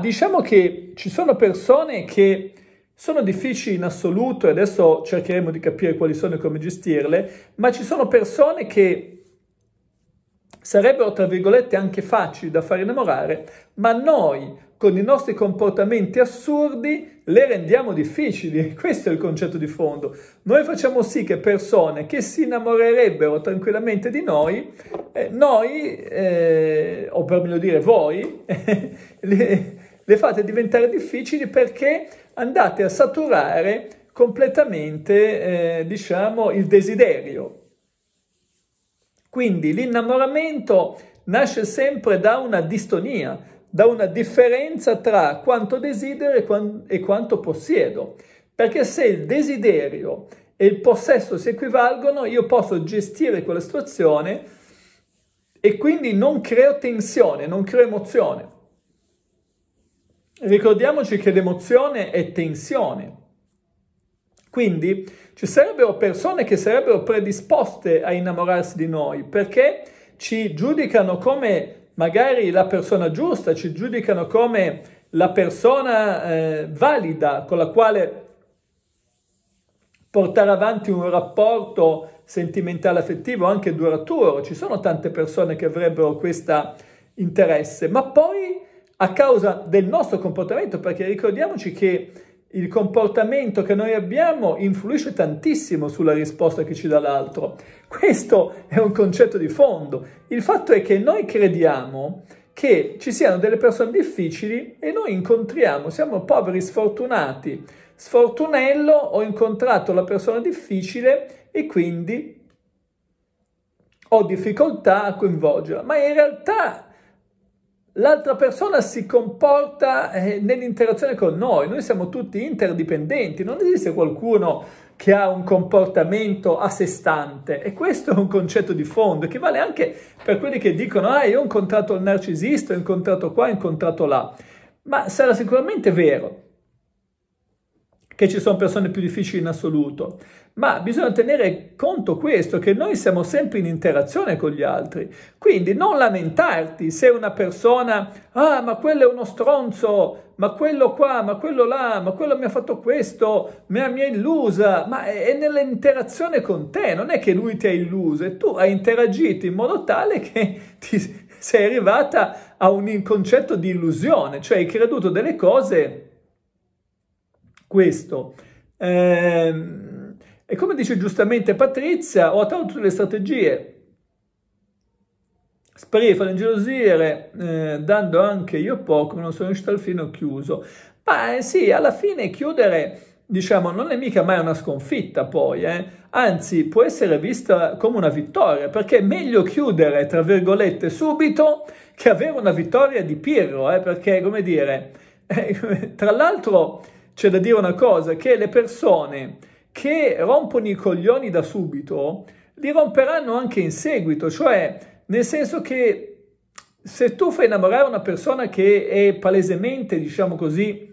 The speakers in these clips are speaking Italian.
Diciamo che ci sono persone che sono difficili in assoluto e adesso cercheremo di capire quali sono e come gestirle, ma ci sono persone che sarebbero, tra virgolette, anche facili da far innamorare, ma noi con i nostri comportamenti assurdi le rendiamo difficili. Questo è il concetto di fondo. Noi facciamo sì che persone che si innamorerebbero tranquillamente di noi, eh, noi, eh, o per meglio dire voi, le, le fate diventare difficili perché andate a saturare completamente eh, diciamo il desiderio. Quindi l'innamoramento nasce sempre da una distonia, da una differenza tra quanto desidero e, qu- e quanto possiedo, perché se il desiderio e il possesso si equivalgono, io posso gestire quella situazione e quindi non creo tensione, non creo emozione ricordiamoci che l'emozione è tensione. Quindi ci sarebbero persone che sarebbero predisposte a innamorarsi di noi perché ci giudicano come magari la persona giusta, ci giudicano come la persona eh, valida con la quale portare avanti un rapporto sentimentale affettivo anche duraturo. Ci sono tante persone che avrebbero questo interesse, ma poi a causa del nostro comportamento, perché ricordiamoci che il comportamento che noi abbiamo influisce tantissimo sulla risposta che ci dà l'altro. Questo è un concetto di fondo. Il fatto è che noi crediamo che ci siano delle persone difficili e noi incontriamo, siamo poveri sfortunati. Sfortunello, ho incontrato la persona difficile e quindi ho difficoltà a coinvolgerla. Ma in realtà l'altra persona si comporta eh, nell'interazione con noi, noi siamo tutti interdipendenti, non esiste qualcuno che ha un comportamento a sé stante e questo è un concetto di fondo che vale anche per quelli che dicono ah io ho incontrato il narcisista, ho incontrato qua, ho incontrato là, ma sarà sicuramente vero, che ci sono persone più difficili in assoluto, ma bisogna tenere conto questo, che noi siamo sempre in interazione con gli altri, quindi non lamentarti se una persona, ah ma quello è uno stronzo, ma quello qua, ma quello là, ma quello mi ha fatto questo, mi ha, illusa, ma è, è nell'interazione con te, non è che lui ti ha illuso, e tu hai interagito in modo tale che ti sei arrivata a un concetto di illusione, cioè hai creduto delle cose questo. Ehm, e come dice giustamente Patrizia, ho attaccato tutte le strategie. sparire, fare ingelosire, eh, dando anche io poco, non sono riuscito al fine, ho chiuso. Ma eh, sì, alla fine chiudere diciamo, non è mica mai una sconfitta poi, eh? anzi può essere vista come una vittoria, perché è meglio chiudere, tra virgolette, subito che avere una vittoria di Pirro, eh? perché, come dire, eh, tra l'altro c'è da dire una cosa, che le persone che rompono i coglioni da subito li romperanno anche in seguito, cioè nel senso che se tu fai innamorare una persona che è palesemente, diciamo così,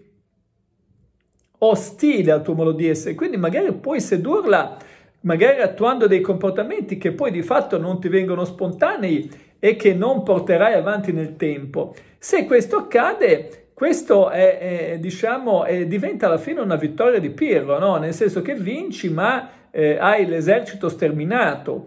ostile al tuo modo di essere, quindi magari puoi sedurla, magari attuando dei comportamenti che poi di fatto non ti vengono spontanei e che non porterai avanti nel tempo. Se questo accade, questo è, è, diciamo, è, diventa alla fine una vittoria di Pirro, no? nel senso che vinci ma eh, hai l'esercito sterminato,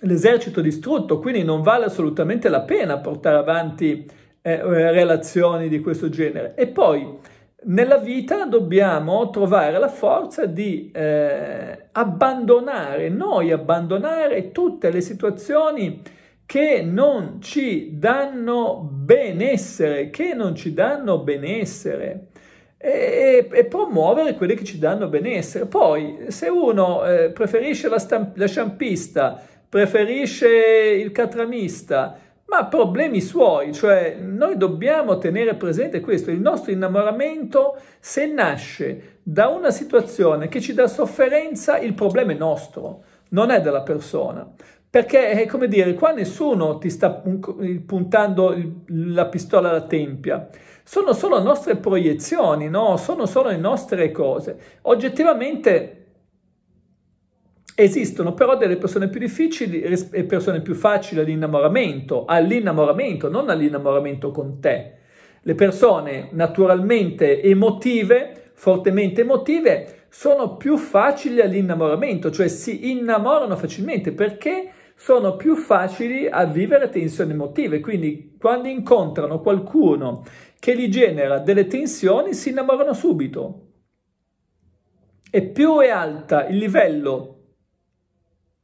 l'esercito distrutto, quindi non vale assolutamente la pena portare avanti eh, eh relazioni di questo genere. E poi nella vita dobbiamo trovare la forza di eh, abbandonare, noi abbandonare tutte le situazioni che non ci danno benessere, che non ci danno benessere. E, e, promuovere quelle che ci danno benessere. Poi, se uno eh, preferisce la, stamp- la sciampista, preferisce il catramista, ma problemi suoi, cioè noi dobbiamo tenere presente questo, il nostro innamoramento se nasce da una situazione che ci dà sofferenza, il problema è nostro, non è della persona. Perché, eh, come dire, qua nessuno ti sta puntando la pistola alla tempia, sono solo nostre proiezioni, no? sono solo le nostre cose. Oggettivamente esistono però delle persone più difficili e persone più facili all'innamoramento, all'innamoramento, non all'innamoramento con te. Le persone naturalmente emotive, fortemente emotive, sono più facili all'innamoramento, cioè si innamorano facilmente perché sono più facili a vivere tensioni emotive, quindi quando incontrano qualcuno che gli genera delle tensioni si innamorano subito. E più è alta il livello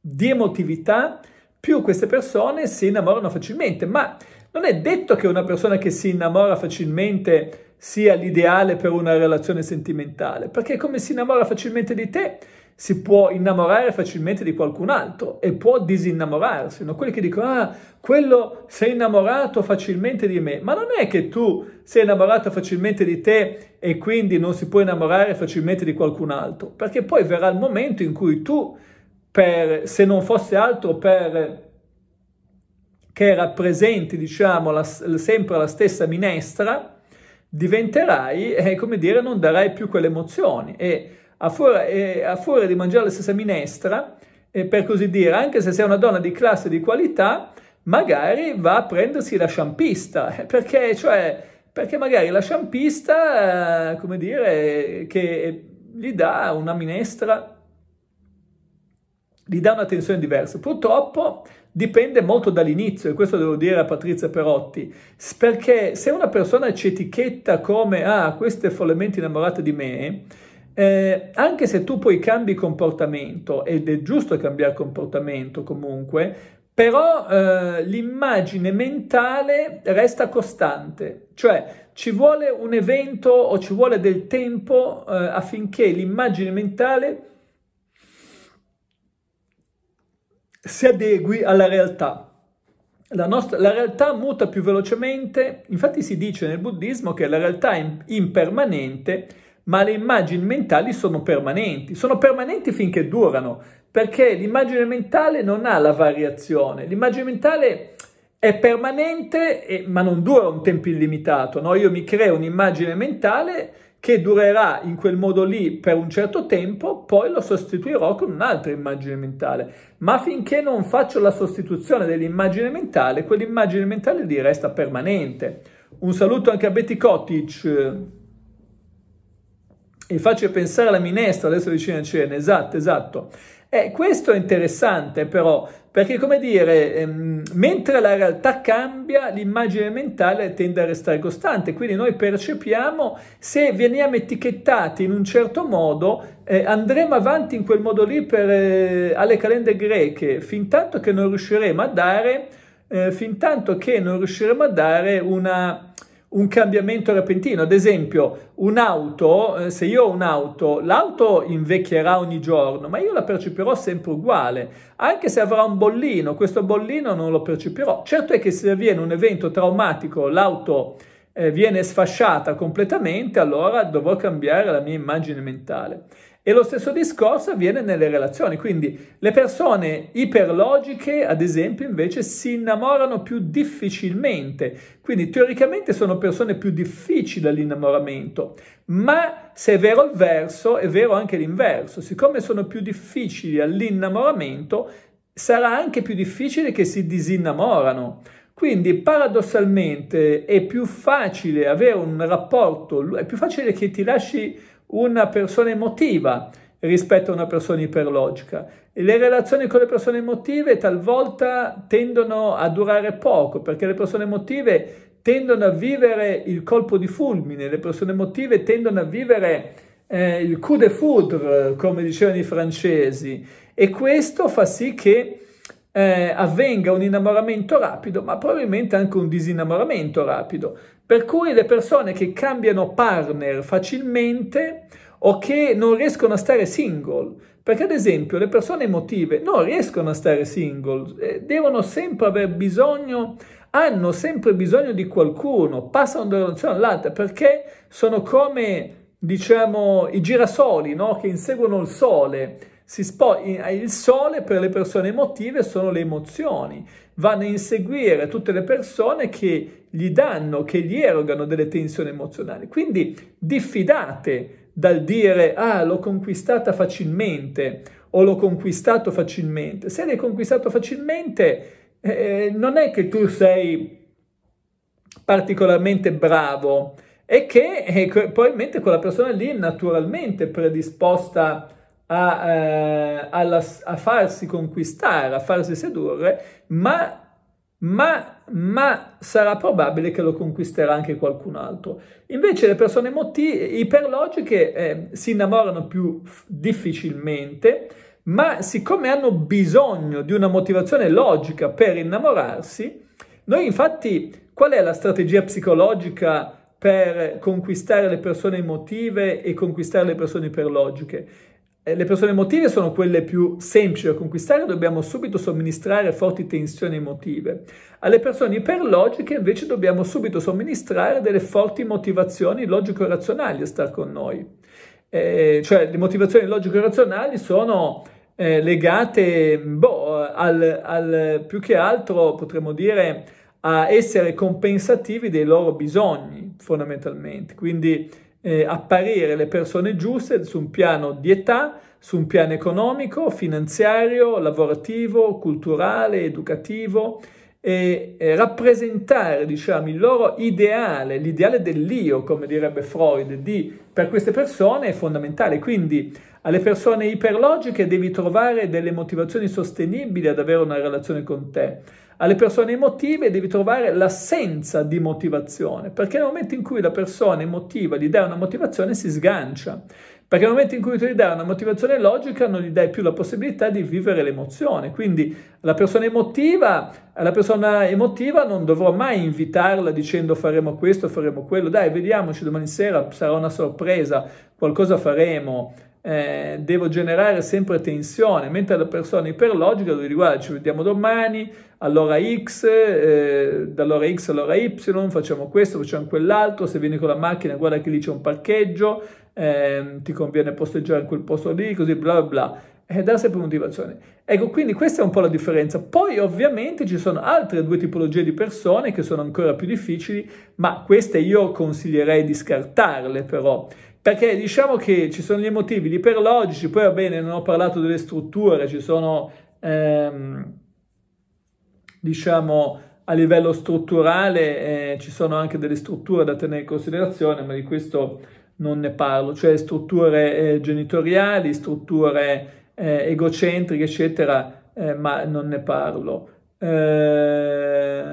di emotività, più queste persone si innamorano facilmente, ma non è detto che una persona che si innamora facilmente sia l'ideale per una relazione sentimentale, perché come si innamora facilmente di te, si può innamorare facilmente di qualcun altro e può disinnamorarsi. No? Quelli che dicono, ah, quello sei innamorato facilmente di me, ma non è che tu sei innamorato facilmente di te e quindi non si può innamorare facilmente di qualcun altro, perché poi verrà il momento in cui tu, per, se non fosse altro per che rappresenti, diciamo, la, sempre la stessa minestra, diventerai, eh, come dire, non darai più quelle emozioni e a fuori, eh, a fuori di mangiare la stessa minestra, eh, per così dire, anche se sei una donna di classe di qualità, magari va a prendersi la champista, perché, cioè, perché magari la sciampista, eh, come dire, che gli dà una minestra gli dà una tensione diversa. Purtroppo dipende molto dall'inizio, e questo devo dire a Patrizia Perotti, perché se una persona ci etichetta come ah, questa è follemente innamorata di me, eh, anche se tu poi cambi comportamento, ed è giusto cambiare comportamento comunque, però eh, l'immagine mentale resta costante, cioè ci vuole un evento o ci vuole del tempo eh, affinché l'immagine mentale si adegui alla realtà. La, nostra, la, realtà muta più velocemente, infatti si dice nel buddismo che la realtà è impermanente ma le immagini mentali sono permanenti, sono permanenti finché durano, perché l'immagine mentale non ha la variazione, l'immagine mentale è permanente e, ma non dura un tempo illimitato, no? io mi creo un'immagine mentale che durerà in quel modo lì per un certo tempo, poi lo sostituirò con un'altra immagine mentale. Ma finché non faccio la sostituzione dell'immagine mentale, quell'immagine mentale lì resta permanente. Un saluto anche a Betty Kotic vi faccio pensare alla minestra adesso vicino a cena, esatto, esatto. Eh, questo è interessante però, perché come dire, ehm, mentre la realtà cambia, l'immagine mentale tende a restare costante, quindi noi percepiamo se veniamo etichettati in un certo modo, eh, andremo avanti in quel modo lì per, eh, alle calende greche, fin tanto che non riusciremo a dare, eh, fin tanto che non riusciremo a dare una un cambiamento repentino. Ad esempio, un'auto, eh, se io ho un'auto, l'auto invecchierà ogni giorno, ma io la percepirò sempre uguale, anche se avrà un bollino, questo bollino non lo percepirò. Certo è che se avviene un evento traumatico, l'auto eh, viene sfasciata completamente, allora dovrò cambiare la mia immagine mentale. E lo stesso discorso avviene nelle relazioni, quindi le persone iperlogiche, ad esempio, invece si innamorano più difficilmente, quindi teoricamente sono persone più difficili all'innamoramento, ma se è vero il verso, è vero anche l'inverso, siccome sono più difficili all'innamoramento, sarà anche più difficile che si disinnamorano. Quindi paradossalmente è più facile avere un rapporto, è più facile che ti lasci una persona emotiva rispetto a una persona iperlogica. Le relazioni con le persone emotive talvolta tendono a durare poco perché le persone emotive tendono a vivere il colpo di fulmine, le persone emotive tendono a vivere eh, il coup de foudre, come dicevano i francesi, e questo fa sì che eh, avvenga un innamoramento rapido, ma probabilmente anche un disinnamoramento rapido. Per cui le persone che cambiano partner facilmente o che non riescono a stare single, perché ad esempio le persone emotive non riescono a stare single, eh, devono sempre aver bisogno, hanno sempre bisogno di qualcuno, passano da una relazione all'altra perché sono come, diciamo, i girasoli no? che inseguono il sole. Spo- il sole per le persone emotive sono le emozioni, vanno a inseguire tutte le persone che gli danno, che gli erogano delle tensioni emozionali. Quindi diffidate dal dire ah l'ho conquistata facilmente o l'ho conquistato facilmente. Se l'hai conquistato facilmente eh, non è che tu sei particolarmente bravo, è che eh, probabilmente quella persona lì è naturalmente predisposta a, eh, alla, a farsi conquistare, a farsi sedurre, ma ma, ma, sarà probabile che lo conquisterà anche qualcun altro. Invece le persone moti- iperlogiche eh, si innamorano più f- difficilmente, ma siccome hanno bisogno di una motivazione logica per innamorarsi, noi infatti qual è la strategia psicologica per conquistare le persone emotive e conquistare le persone iperlogiche? Eh, le persone emotive sono quelle più semplici da conquistare, dobbiamo subito somministrare forti tensioni emotive. Alle persone iperlogiche invece dobbiamo subito somministrare delle forti motivazioni logico-razionali a star con noi. Eh, cioè le motivazioni logico-razionali sono eh, legate boh, al, al, più che altro, potremmo dire, a essere compensativi dei loro bisogni fondamentalmente. Quindi eh, apparire le persone giuste su un piano di età, su un piano economico, finanziario, lavorativo, culturale, educativo e, e rappresentare diciamo, il loro ideale, l'ideale dell'io, come direbbe Freud, di, per queste persone è fondamentale. Quindi alle persone iperlogiche devi trovare delle motivazioni sostenibili ad avere una relazione con te alle persone emotive devi trovare l'assenza di motivazione, perché nel momento in cui la persona emotiva gli dà una motivazione si sgancia, perché nel momento in cui tu gli dai una motivazione logica non gli dai più la possibilità di vivere l'emozione, quindi la persona emotiva, la persona emotiva non dovrò mai invitarla dicendo faremo questo, faremo quello, dai vediamoci domani sera, sarà una sorpresa, qualcosa faremo, eh, devo generare sempre tensione, mentre la persona iperlogica lui guarda ci vediamo domani, all'ora X, eh, dall'ora X all'ora Y, facciamo questo, facciamo quell'altro, se vieni con la macchina guarda che lì c'è un parcheggio, eh, ti conviene posteggiare in quel posto lì, così bla bla bla. E eh, dà sempre motivazione. Ecco, quindi questa è un po' la differenza. Poi ovviamente ci sono altre due tipologie di persone che sono ancora più difficili, ma queste io consiglierei di scartarle però, perché diciamo che ci sono gli emotivi, gli iperlogici, poi va bene, non ho parlato delle strutture, ci sono, ehm, diciamo, a livello strutturale eh, ci sono anche delle strutture da tenere in considerazione, ma di questo non ne parlo, cioè strutture eh, genitoriali, strutture eh, egocentriche, eccetera, eh, ma non ne parlo. Eh,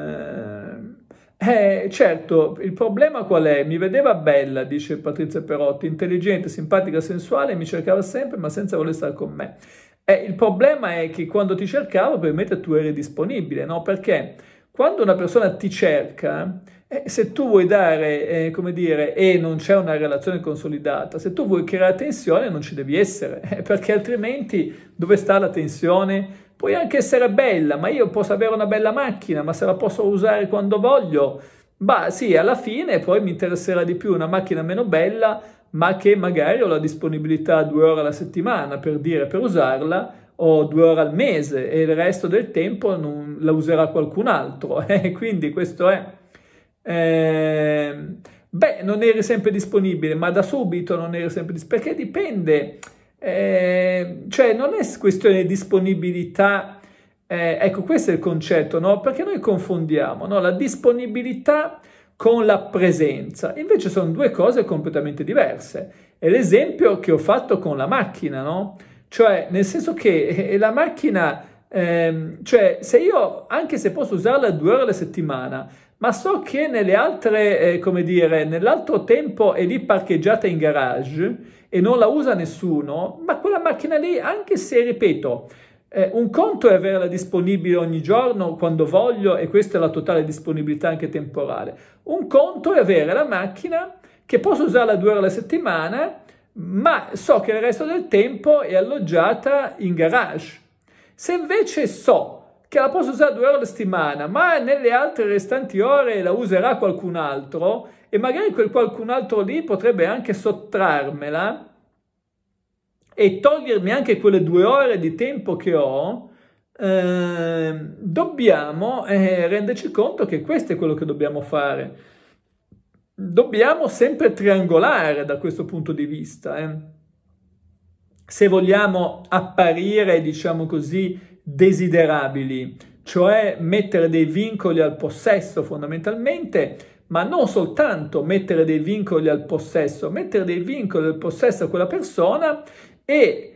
eh, certo, il problema qual è? Mi vedeva bella, dice Patrizia Perotti, intelligente, simpatica, sensuale, mi cercava sempre ma senza voler stare con me. Eh, il problema è che quando ti cercavo probabilmente tu eri disponibile, no? Perché quando una persona ti cerca eh, se tu vuoi dare, eh, come dire, e non c'è una relazione consolidata, se tu vuoi creare tensione non ci devi essere, eh, perché altrimenti dove sta la tensione? Puoi anche essere bella, ma io posso avere una bella macchina, ma se la posso usare quando voglio, Beh sì, alla fine poi mi interesserà di più una macchina meno bella, ma che magari ho la disponibilità due ore alla settimana per dire per usarla, o due ore al mese e il resto del tempo non, la userà qualcun altro. Eh, quindi questo è Ehm, beh, non eri sempre disponibile, ma da subito non eri sempre disponibile, perché dipende, eh, cioè non è questione di disponibilità, eh, ecco questo è il concetto, no? Perché noi confondiamo no? la disponibilità con la presenza, invece sono due cose completamente diverse. È l'esempio che ho fatto con la macchina, no? Cioè, nel senso che eh, la macchina... Ehm, cioè, se io, anche se posso usarla due ore alla settimana, ma so che nelle altre, eh, come dire, nell'altro tempo è lì parcheggiata in garage e non la usa nessuno, ma quella macchina lì, anche se, ripeto, eh, un conto è averla disponibile ogni giorno quando voglio e questa è la totale disponibilità anche temporale. Un conto è avere la macchina che posso usarla due ore alla settimana, ma so che il resto del tempo è alloggiata in garage. Se invece so che la posso usare due ore alla settimana, ma nelle altre restanti ore la userà qualcun altro e magari quel qualcun altro lì potrebbe anche sottrarmela e togliermi anche quelle due ore di tempo che ho, eh, dobbiamo eh, renderci conto che questo è quello che dobbiamo fare. Dobbiamo sempre triangolare da questo punto di vista. Eh. Se vogliamo apparire, diciamo così, desiderabili, cioè mettere dei vincoli al possesso fondamentalmente, ma non soltanto mettere dei vincoli al possesso, mettere dei vincoli al possesso a quella persona e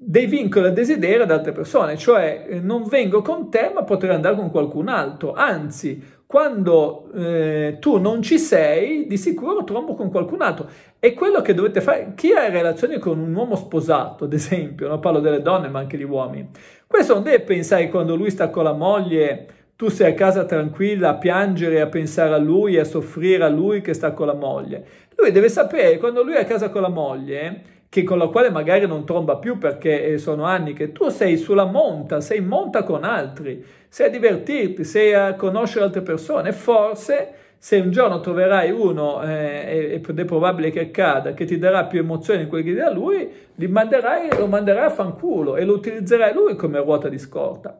dei vincoli al desiderio ad altre persone, cioè eh, non vengo con te ma potrei andare con qualcun altro, anzi quando eh, tu non ci sei, di sicuro trombo con qualcun altro. È quello che dovete fare. Chi ha relazioni con un uomo sposato, ad esempio, non parlo delle donne, ma anche di uomini, questo non deve pensare quando lui sta con la moglie, tu sei a casa tranquilla a piangere, a pensare a lui, a soffrire a lui che sta con la moglie. Lui deve sapere quando lui è a casa con la moglie che con la quale magari non tromba più perché eh, sono anni che tu sei sulla monta, sei in monta con altri, sei a divertirti, sei a conoscere altre persone, forse se un giorno troverai uno, eh, ed è probabile che accada, che ti darà più emozioni di quelle che ti dà lui, manderai, lo manderai a fanculo e lo utilizzerai lui come ruota di scorta.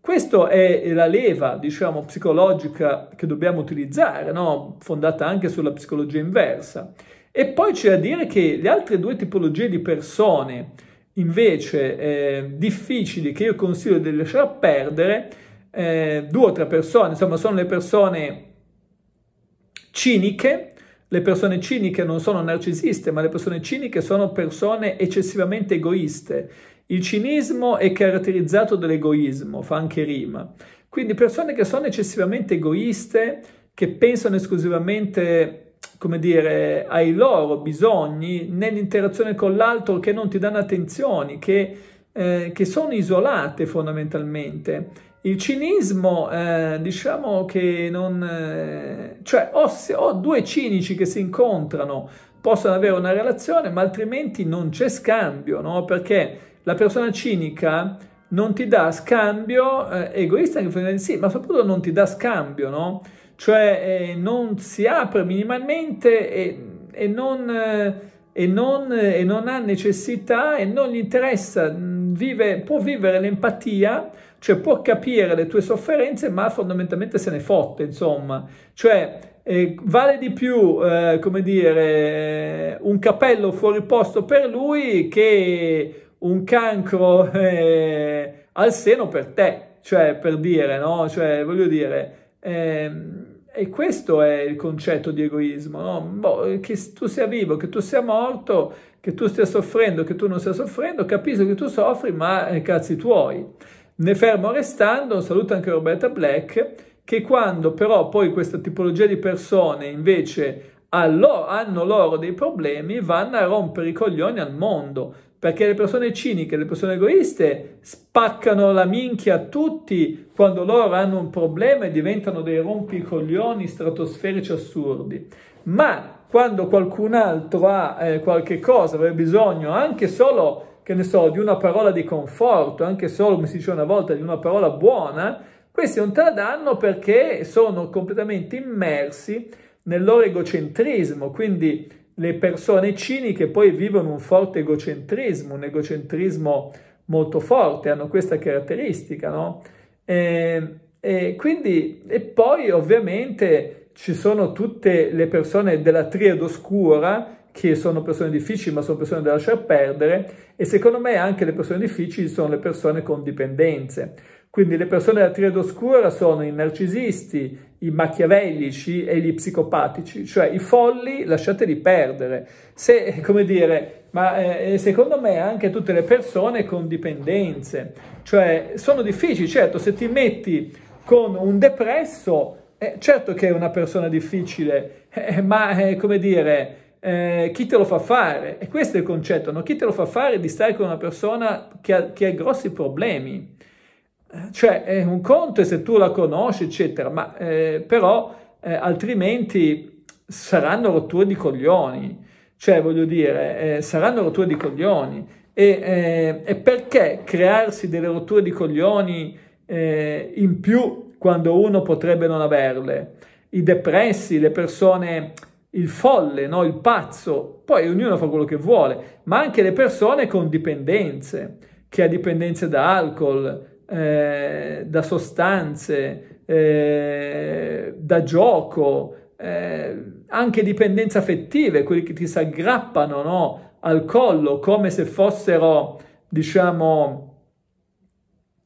Questa è la leva, diciamo, psicologica che dobbiamo utilizzare, no? fondata anche sulla psicologia inversa. E poi c'è da dire che le altre due tipologie di persone, invece eh, difficili, che io consiglio di lasciare perdere, eh, due o tre persone, insomma sono le persone ciniche, le persone ciniche non sono narcisiste, ma le persone ciniche sono persone eccessivamente egoiste. Il cinismo è caratterizzato dall'egoismo, fa anche rima. Quindi persone che sono eccessivamente egoiste, che pensano esclusivamente come dire, ai loro bisogni nell'interazione con l'altro che non ti danno attenzioni, che, eh, che sono isolate fondamentalmente. Il cinismo, eh, diciamo che non... Eh, cioè, o, se, ho due cinici che si incontrano possono avere una relazione, ma altrimenti non c'è scambio, no? Perché la persona cinica non ti dà scambio, eh, egoista, sì, ma soprattutto non ti dà scambio, no? cioè eh, non si apre minimamente e, e, non, eh, e, non, eh, e, non, ha necessità e non gli interessa, vive, può vivere l'empatia, cioè può capire le tue sofferenze, ma fondamentalmente se ne fotte, insomma. Cioè, eh, vale di più, eh, come dire, eh, un capello fuori posto per lui che un cancro eh, al seno per te, cioè per dire, no? Cioè, voglio dire, ehm, e questo è il concetto di egoismo, no? boh, che tu sia vivo, che tu sia morto, che tu stia soffrendo, che tu non stia soffrendo, capisco che tu soffri, ma eh, cazzi tuoi. Ne fermo restando, saluto anche Roberta Black, che quando però poi questa tipologia di persone invece hanno loro dei problemi, vanno a rompere i coglioni al mondo, perché le persone ciniche, le persone egoiste spaccano la minchia a tutti quando loro hanno un problema e diventano dei rompicoglioni stratosferici assurdi. Ma quando qualcun altro ha eh, qualche cosa, avrebbe bisogno anche solo, che ne so, di una parola di conforto, anche solo, come si diceva una volta, di una parola buona, questi non te la danno perché sono completamente immersi nel loro egocentrismo, quindi le persone ciniche poi vivono un forte egocentrismo, un egocentrismo molto forte, hanno questa caratteristica, no? E, e, quindi, e poi ovviamente ci sono tutte le persone della triade oscura che sono persone difficili ma sono persone da lasciar perdere e secondo me anche le persone difficili sono le persone con dipendenze. Quindi le persone della triade oscura sono i narcisisti, i machiavellici e gli psicopatici, cioè i folli lasciateli perdere. Se, eh, come dire, ma eh, secondo me anche tutte le persone con dipendenze, cioè sono difficili, certo, se ti metti con un depresso, eh, certo che è una persona difficile, eh, eh ma eh, come dire... Eh, chi te lo fa fare? E questo è il concetto, no? chi te lo fa fare di stare con una persona che ha, che ha grossi problemi cioè è un conto è se tu la conosci, eccetera, ma eh, però eh, altrimenti saranno rotture di coglioni, cioè voglio dire, eh, saranno rotture di coglioni. E, eh, e, perché crearsi delle rotture di coglioni eh, in più quando uno potrebbe non averle? I depressi, le persone, il folle, no? il pazzo, poi ognuno fa quello che vuole, ma anche le persone con dipendenze, che ha dipendenze da alcol, eh, da sostanze, eh, da gioco, eh, anche dipendenze affettive, quelli che ti si aggrappano no, al collo come se fossero, diciamo,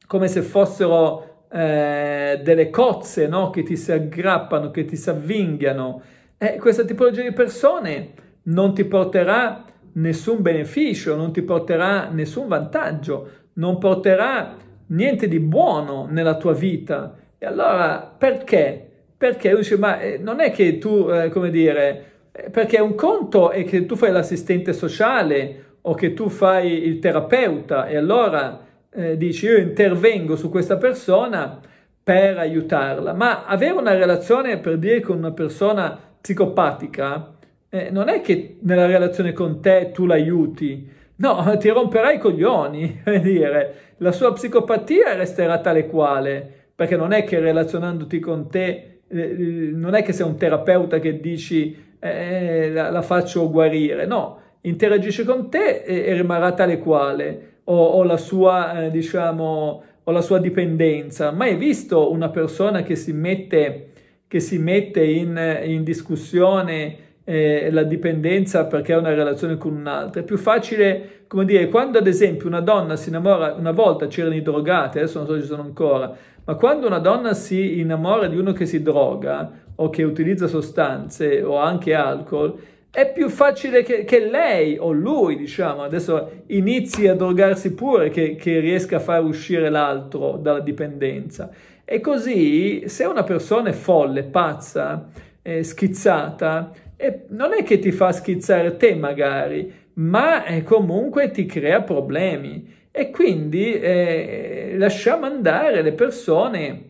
come se fossero eh, delle cozze no, che ti si aggrappano, che ti si avvinghiano. Eh, questa tipologia di persone non ti porterà nessun beneficio, non ti porterà nessun vantaggio, non porterà niente di buono nella tua vita. E allora perché? Perché uno dice, ma eh, non è che tu, eh, come dire, eh, perché un conto è che tu fai l'assistente sociale o che tu fai il terapeuta e allora eh, dici io intervengo su questa persona per aiutarla, ma avere una relazione per dire con una persona psicopatica eh, non è che nella relazione con te tu l'aiuti, no, ti romperai i coglioni, per dire, la sua psicopatia resterà tale quale, perché non è che relazionandoti con te, eh, eh non è che sei un terapeuta che dici eh, eh la, la, faccio guarire, no, interagisce con te e, e rimarrà tale quale, o, o la sua, eh, diciamo, o la sua dipendenza. Mai visto una persona che si mette, che si mette in, in discussione eh, la dipendenza perché ha una relazione con un'altra. È più facile, come dire, quando ad esempio una donna si innamora, una volta c'erano i drogati, adesso non so se ci sono ancora, ma quando una donna si innamora di uno che si droga o che utilizza sostanze o anche alcol, è più facile che, che lei o lui, diciamo, adesso inizi a drogarsi pure che, che riesca a far uscire l'altro dalla dipendenza. E così, se una persona è folle, pazza, eh, schizzata, e non è che ti fa schizzare te magari, ma eh, comunque ti crea problemi. E quindi eh, lasciamo andare le persone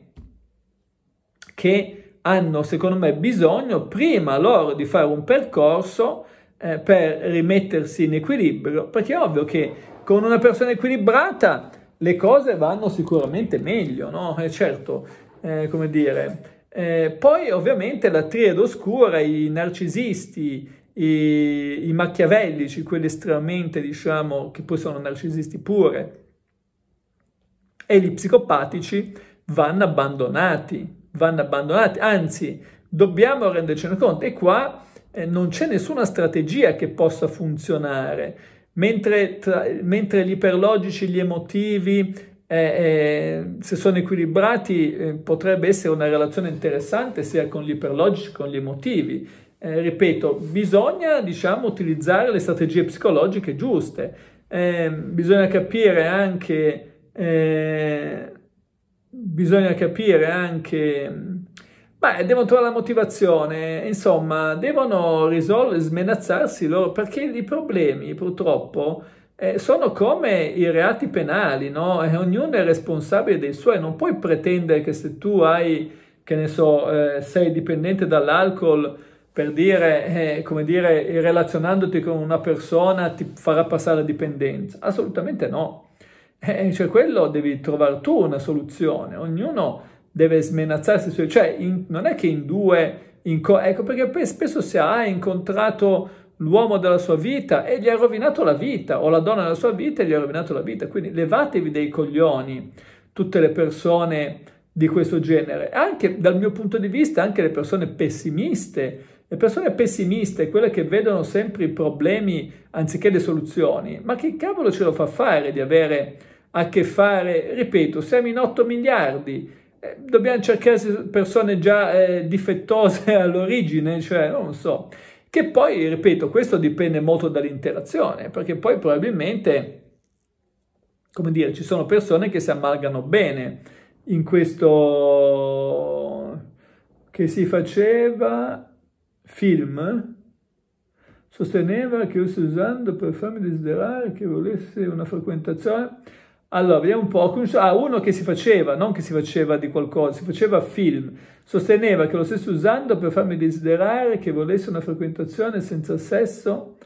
che hanno, secondo me, bisogno prima loro di fare un percorso eh, per rimettersi in equilibrio, perché è ovvio che con una persona equilibrata le cose vanno sicuramente meglio, no? E eh, certo, eh, come dire, eh, poi ovviamente la triade oscura, i narcisisti, i, i machiavellici, quelli estremamente, diciamo, che poi sono narcisisti pure, e gli psicopatici vanno abbandonati, vanno abbandonati, anzi dobbiamo rendercene conto e qua eh, non c'è nessuna strategia che possa funzionare, mentre, tra, mentre gli iperlogici, gli emotivi, eh, eh, se sono equilibrati eh, potrebbe essere una relazione interessante sia con gli iperlogici che con gli emotivi. Eh, ripeto, bisogna diciamo, utilizzare le strategie psicologiche giuste, eh, bisogna capire anche, eh, bisogna capire anche, beh, devono trovare la motivazione, insomma, devono risolvere, smenazzarsi loro, perché i problemi purtroppo eh, sono come i reati penali, no? E eh, ognuno è responsabile dei suoi, non puoi pretendere che se tu hai, che ne so, eh, sei dipendente dall'alcol, per dire, eh, come dire, relazionandoti con una persona ti farà passare la dipendenza. Assolutamente no. Eh, cioè quello devi trovare tu una soluzione, ognuno deve smenazzarsi, cioè in, non è che in due, in co- ecco perché spesso si ha incontrato l'uomo della sua vita e gli ha rovinato la vita, o la donna della sua vita e gli ha rovinato la vita. Quindi levatevi dei coglioni tutte le persone di questo genere, anche dal mio punto di vista, anche le persone pessimiste. Le persone pessimiste, quelle che vedono sempre i problemi anziché le soluzioni, ma che cavolo ce lo fa fare di avere a che fare? Ripeto, siamo in 8 miliardi, eh, dobbiamo cercare persone già eh, difettose all'origine, cioè non so. Che poi, ripeto, questo dipende molto dall'interazione, perché poi probabilmente, come dire, ci sono persone che si amalgano bene in questo che si faceva film, sosteneva che io stessi usando per farmi desiderare che volesse una frequentazione allora, vediamo un po'. Ah, uno che si faceva, non che si faceva di qualcosa, si faceva film. Sosteneva che lo stessi usando per farmi desiderare che volesse una frequentazione senza sesso,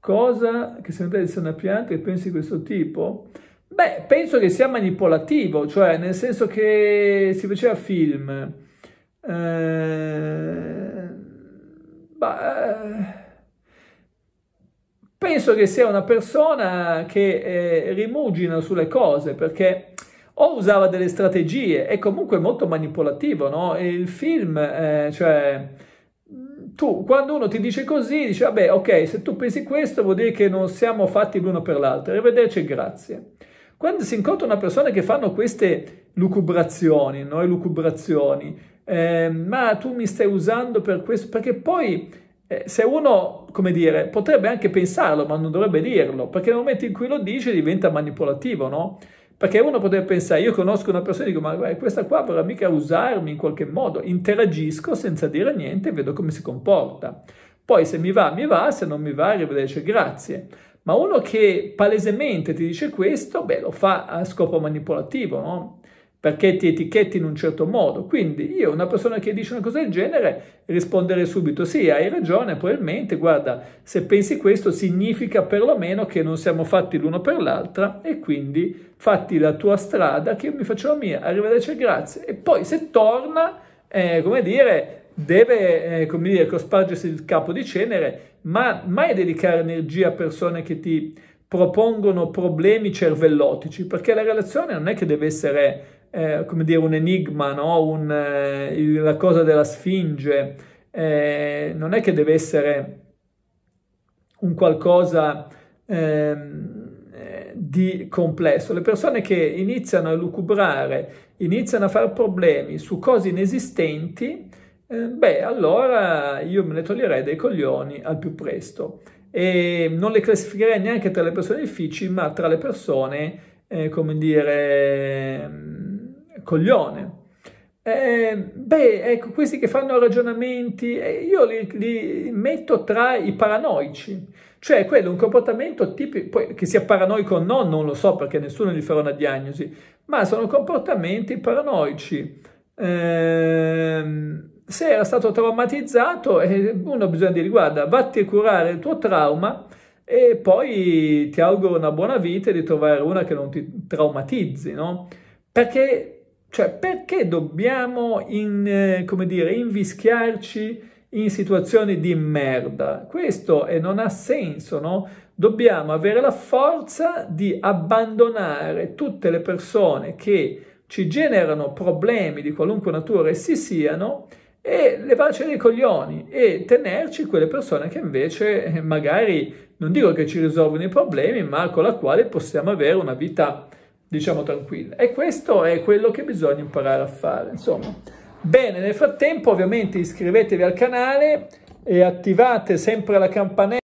cosa che se non essere una pianta e pensi di questo tipo? Beh, penso che sia manipolativo, cioè nel senso che si faceva film. Eh, bah, Penso che sia una persona che eh, rimugina sulle cose perché o usava delle strategie, è comunque molto manipolativo, no? Il film, eh, cioè, mm, tu, quando uno ti dice così, dici, vabbè, ok, se tu pensi questo vuol dire che non siamo fatti l'uno per l'altro, arrivederci e grazie. Quando si incontra una persona che fanno queste lucubrazioni, no? lucubrazioni, eh, ma tu mi stai usando per questo, perché poi eh, se uno, come dire, potrebbe anche pensarlo, ma non dovrebbe dirlo, perché nel momento in cui lo dice diventa manipolativo, no? Perché uno potrebbe pensare, io conosco una persona e dico, ma guarda, eh, questa qua vorrà mica usarmi in qualche modo, interagisco senza dire niente e vedo come si comporta. Poi se mi va, mi va, se non mi va, arrivederci, grazie. Ma uno che palesemente ti dice questo, beh, lo fa a scopo manipolativo, no? perché ti etichetti in un certo modo. Quindi io, una persona che dice una cosa del genere, risponderei subito sì, hai ragione, probabilmente, guarda, se pensi questo significa perlomeno che non siamo fatti l'uno per l'altra e quindi fatti la tua strada che io mi faccio la mia, arrivederci grazie. E poi se torna, eh, come dire, deve, eh, come dire, cospargersi il capo di cenere, ma mai dedicare energia a persone che ti propongono problemi cervellotici, perché la relazione non è che deve essere eh, come dire, un enigma, no? un, eh, la cosa della Sfinge, eh, non è che deve essere un qualcosa ehm, eh, di complesso. Le persone che iniziano a lucubrare, iniziano a fare problemi su cose inesistenti, eh, beh, allora io me ne toglierei dei coglioni al più presto. E non le classificherei neanche tra le persone difficili, ma tra le persone, eh, come dire coglione. Eh, beh, ecco, questi che fanno ragionamenti, eh, io li, li, metto tra i paranoici, cioè quello è un comportamento tipico, poi, che sia paranoico o no, non lo so perché nessuno gli farà una diagnosi, ma sono comportamenti paranoici. Eh, se era stato traumatizzato, eh, uno bisogna dire, guarda, vatti a curare il tuo trauma e poi ti auguro una buona vita e di trovare una che non ti traumatizzi, no? Perché cioè, perché dobbiamo, in, eh, come dire, invischiarci in situazioni di merda? Questo eh, non ha senso, no? Dobbiamo avere la forza di abbandonare tutte le persone che ci generano problemi di qualunque natura essi siano e levarci dei coglioni e tenerci quelle persone che invece eh, magari non dico che ci risolvono i problemi ma con la quale possiamo avere una vita diciamo tranquilla. E questo è quello che bisogna imparare a fare, insomma. Bene, nel frattempo ovviamente iscrivetevi al canale e attivate sempre la campanella.